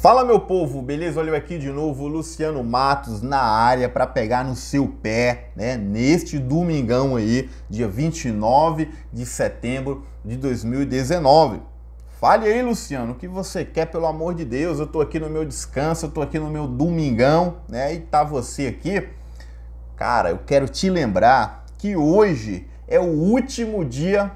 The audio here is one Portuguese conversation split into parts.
Fala meu povo, beleza? Olha eu aqui de novo, Luciano Matos na área para pegar no seu pé, né? Neste domingão aí, dia 29 de setembro de 2019. Fale aí, Luciano, o que você quer, pelo amor de Deus? Eu tô aqui no meu descanso, eu tô aqui no meu domingão, né? E tá você aqui. Cara, eu quero te lembrar que hoje é o último dia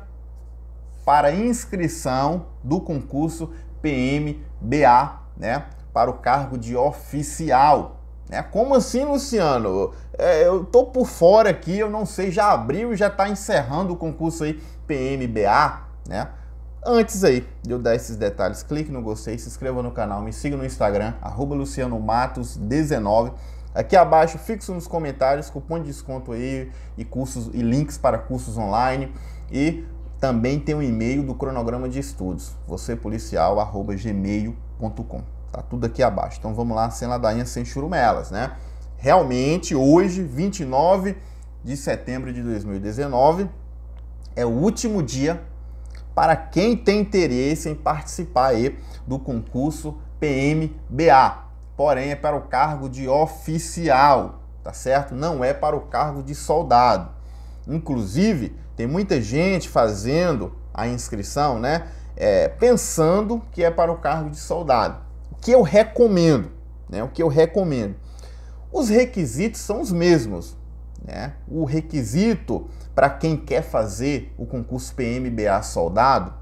para inscrição do concurso PMBA né, para o cargo de oficial. Né? Como assim, Luciano? É, eu tô por fora aqui, eu não sei, já abriu e já está encerrando o concurso aí PMBA, né? Antes aí de eu dar esses detalhes, clique no gostei, se inscreva no canal, me siga no Instagram, lucianomatos19. Aqui abaixo, fixo nos comentários, cupom de desconto aí e cursos e links para cursos online. E também tem um e-mail do cronograma de estudos, você policial@gmail.com. Tá tudo aqui abaixo. Então vamos lá, sem ladainha, sem churumelas, né? Realmente, hoje, 29 de setembro de 2019, é o último dia para quem tem interesse em participar aí do concurso PMBA. Porém, é para o cargo de oficial, tá certo? Não é para o cargo de soldado. Inclusive, tem muita gente fazendo a inscrição, né? É, pensando que é para o cargo de soldado que eu recomendo, né? O que eu recomendo. Os requisitos são os mesmos, né? O requisito para quem quer fazer o concurso PMBA soldado,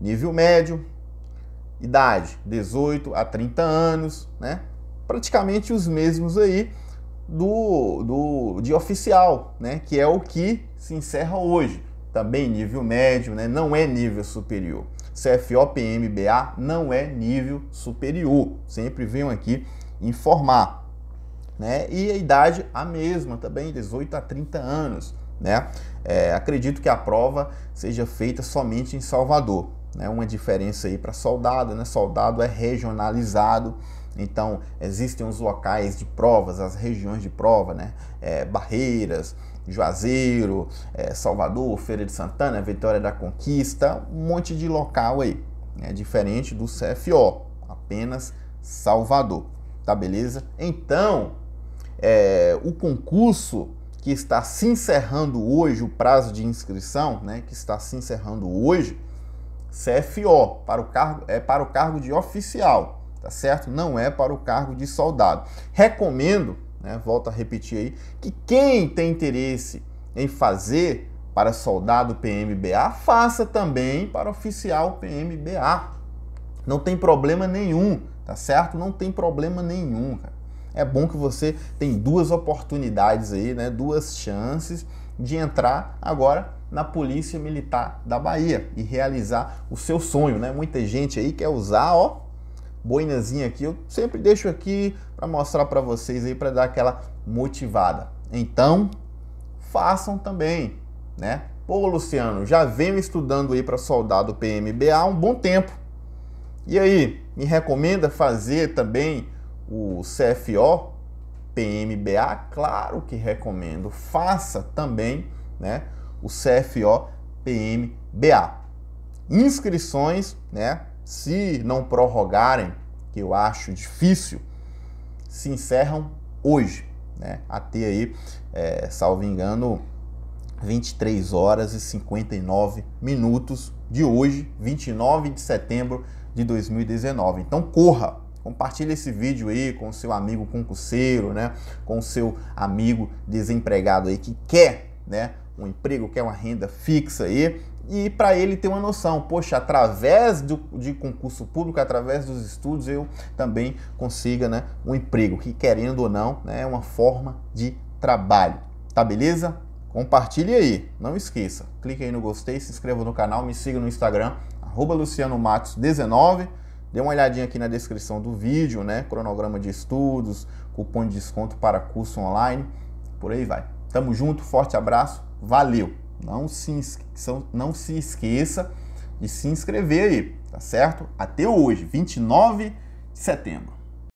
nível médio, idade 18 a 30 anos, né? Praticamente os mesmos aí do, do de oficial, né? Que é o que se encerra hoje, também nível médio, né? Não é nível superior. CFO, PMBA não é nível superior. Sempre venho aqui informar. Né? E a idade a mesma também, 18 a 30 anos. Né? É, acredito que a prova seja feita somente em Salvador. Né? Uma diferença aí para soldado, né? Soldado é regionalizado. Então existem os locais de provas, as regiões de prova, né? É, barreiras, Juazeiro, é, Salvador, Feira de Santana, Vitória da Conquista, um monte de local aí, né, diferente do CFO, apenas Salvador, tá beleza? Então, é, o concurso que está se encerrando hoje, o prazo de inscrição, né, que está se encerrando hoje, CFO, para o cargo, é para o cargo de oficial, tá certo? Não é para o cargo de soldado. Recomendo né, volto a repetir aí, que quem tem interesse em fazer para soldado PMBA, faça também para oficial PMBA. Não tem problema nenhum, tá certo? Não tem problema nenhum, cara. É bom que você tem duas oportunidades aí, né? Duas chances de entrar agora na Polícia Militar da Bahia e realizar o seu sonho, né? Muita gente aí quer usar, ó, boinazinha aqui, eu sempre deixo aqui para mostrar para vocês aí para dar aquela motivada. Então, façam também, né? Pô, Luciano, já venho estudando aí para soldado PMBA há um bom tempo. E aí, me recomenda fazer também o CFO PMBA? Claro que recomendo. Faça também, né, o CFO PMBA. Inscrições, né, se não prorrogarem, que eu acho difícil, se encerram hoje, né? Até aí, é, salvo engano, 23 horas e 59 minutos de hoje, 29 de setembro de 2019. Então corra, compartilhe esse vídeo aí com seu amigo concurseiro, né? Com seu amigo desempregado aí que quer, né? um emprego, quer uma renda fixa aí, e para ele ter uma noção, poxa, através do, de concurso público, através dos estudos, eu também consiga né, um emprego, que querendo ou não, né, é uma forma de trabalho. Tá beleza? Compartilhe aí, não esqueça. Clique aí no gostei, se inscreva no canal, me siga no Instagram, lucianomatos19. Dê uma olhadinha aqui na descrição do vídeo, né? Cronograma de estudos, cupom de desconto para curso online, por aí vai. Tamo junto, forte abraço Valeu! Não se, não se esqueça de se inscrever aí, tá certo? Até hoje, 29 de setembro.